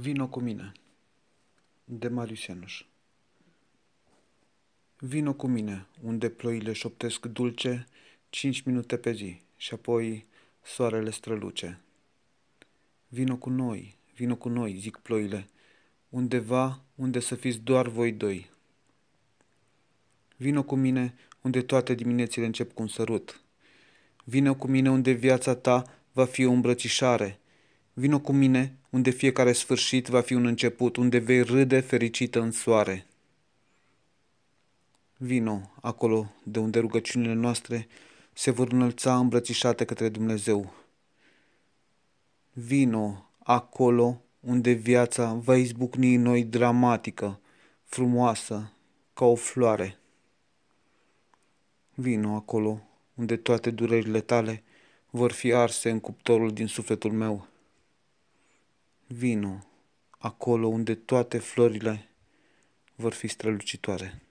Vino cu mine de Marius Ianuș Vino cu mine, unde ploile șoptesc dulce cinci minute pe zi și apoi soarele străluce. Vino cu noi, vino cu noi, zic ploile, undeva unde să fiți doar voi doi. Vino cu mine unde toate diminețile încep cu un sărut. Vino cu mine unde viața ta va fi o îmbrățișare – Vino cu mine, unde fiecare sfârșit va fi un început, unde vei râde fericită în soare. Vino acolo de unde rugăciunile noastre se vor înălța îmbrățișate către Dumnezeu. Vino acolo unde viața va izbucni în noi dramatică, frumoasă, ca o floare. Vino acolo unde toate durerile tale vor fi arse în cuptorul din sufletul meu. Vino acolo unde toate florile vor fi strălucitoare.